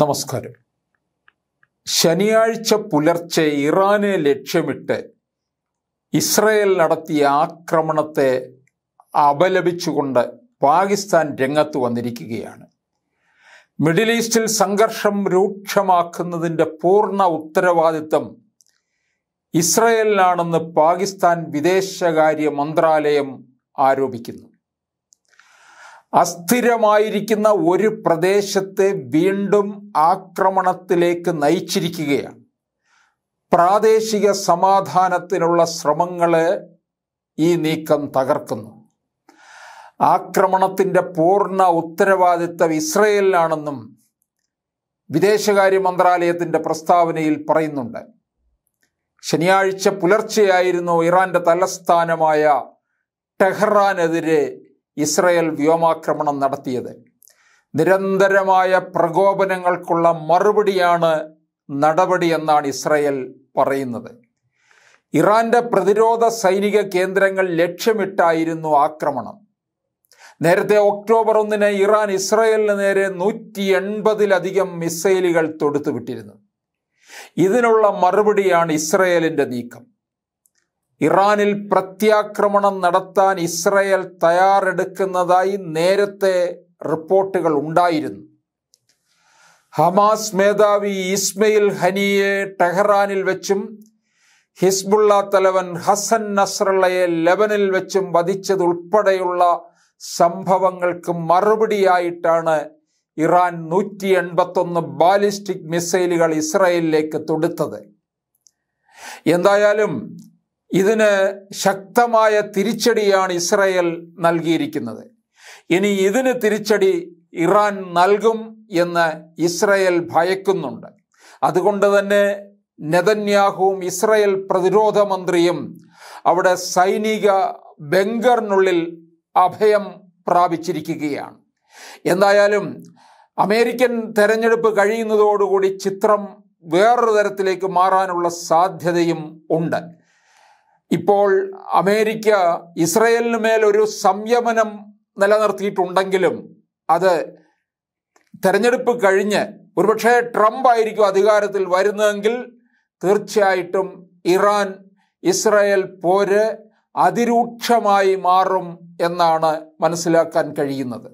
നമസ്കാരം ശനിയാഴ്ച പുലർച്ചെ ഇറാനെ ലക്ഷ്യമിട്ട് ഇസ്രയേൽ നടത്തിയ ആക്രമണത്തെ അപലപിച്ചുകൊണ്ട് പാകിസ്ഥാൻ രംഗത്ത് വന്നിരിക്കുകയാണ് മിഡിൽ ഈസ്റ്റിൽ സംഘർഷം രൂക്ഷമാക്കുന്നതിൻ്റെ പൂർണ്ണ ഉത്തരവാദിത്തം ഇസ്രയേലിനാണെന്ന് പാകിസ്ഥാൻ വിദേശകാര്യ മന്ത്രാലയം ആരോപിക്കുന്നു അസ്ഥിരമായിരിക്കുന്ന ഒരു പ്രദേശത്തെ വീണ്ടും ആക്രമണത്തിലേക്ക് നയിച്ചിരിക്കുകയാണ് പ്രാദേശിക സമാധാനത്തിനുള്ള ശ്രമങ്ങളെ ഈ നീക്കം തകർക്കുന്നു ആക്രമണത്തിൻ്റെ പൂർണ്ണ ഉത്തരവാദിത്തം ഇസ്രയേലിനാണെന്നും വിദേശകാര്യ മന്ത്രാലയത്തിൻ്റെ പ്രസ്താവനയിൽ പറയുന്നുണ്ട് ശനിയാഴ്ച പുലർച്ചെയായിരുന്നു ഇറാന്റെ തലസ്ഥാനമായ ടെഹ്റാനെതിരെ ഇസ്രയേൽ വ്യോമാക്രമണം നടത്തിയത് നിരന്തരമായ പ്രകോപനങ്ങൾക്കുള്ള മറുപടിയാണ് നടപടി എന്നാണ് ഇസ്രയേൽ പറയുന്നത് ഇറാന്റെ പ്രതിരോധ സൈനിക കേന്ദ്രങ്ങൾ ലക്ഷ്യമിട്ടായിരുന്നു ആക്രമണം നേരത്തെ ഒക്ടോബർ ഒന്നിന് ഇറാൻ ഇസ്രയേലിന് നേരെ നൂറ്റി എൺപതിലധികം മിസൈലുകൾ തൊടുത്തുവിട്ടിരുന്നു ഇതിനുള്ള മറുപടിയാണ് ഇസ്രയേലിൻ്റെ നീക്കം ഇറാനിൽ പ്രത്യാക്രമണം നടത്താൻ ഇസ്രയേൽ തയ്യാറെടുക്കുന്നതായി നേരത്തെ റിപ്പോർട്ടുകൾ ഉണ്ടായിരുന്നു ഹമാസ് മേധാവി ഇസ്മയിൽ ഹനിയെ ടെഹ്റാനിൽ വെച്ചും ഹിസ്ബുള്ള തലവൻ ഹസൻ നസ്രള്ളയെ ലെബനിൽ വെച്ചും വധിച്ചതുൾപ്പെടെയുള്ള സംഭവങ്ങൾക്ക് മറുപടിയായിട്ടാണ് ഇറാൻ നൂറ്റി എൺപത്തൊന്ന് ബാലിസ്റ്റിക് മിസൈലുകൾ ഇസ്രയേലിലേക്ക് തൊടുത്തത് എന്തായാലും ഇതിന് ശക്തമായ തിരിച്ചടിയാണ് ഇസ്രയേൽ നൽകിയിരിക്കുന്നത് ഇനി ഇതിന് തിരിച്ചടി ഇറാൻ നൽകും എന്ന് ഇസ്രയേൽ ഭയക്കുന്നുണ്ട് അതുകൊണ്ട് തന്നെ നെതന്യാഹുവും ഇസ്രയേൽ പ്രതിരോധ മന്ത്രിയും അവിടെ സൈനിക ബംഗറിനുള്ളിൽ അഭയം പ്രാപിച്ചിരിക്കുകയാണ് എന്തായാലും അമേരിക്കൻ തെരഞ്ഞെടുപ്പ് കഴിയുന്നതോടുകൂടി ചിത്രം വേറൊരു തരത്തിലേക്ക് മാറാനുള്ള സാധ്യതയും ഉണ്ട് ഇപ്പോൾ അമേരിക്ക ഇസ്രയേലിന് മേൽ ഒരു സംയമനം നിലനിർത്തിയിട്ടുണ്ടെങ്കിലും അത് തെരഞ്ഞെടുപ്പ് കഴിഞ്ഞ് ഒരുപക്ഷെ ട്രംപ് ആയിരിക്കും അധികാരത്തിൽ വരുന്നതെങ്കിൽ തീർച്ചയായിട്ടും ഇറാൻ ഇസ്രായേൽ പോര് അതിരൂക്ഷമായി മാറും എന്നാണ് മനസ്സിലാക്കാൻ കഴിയുന്നത്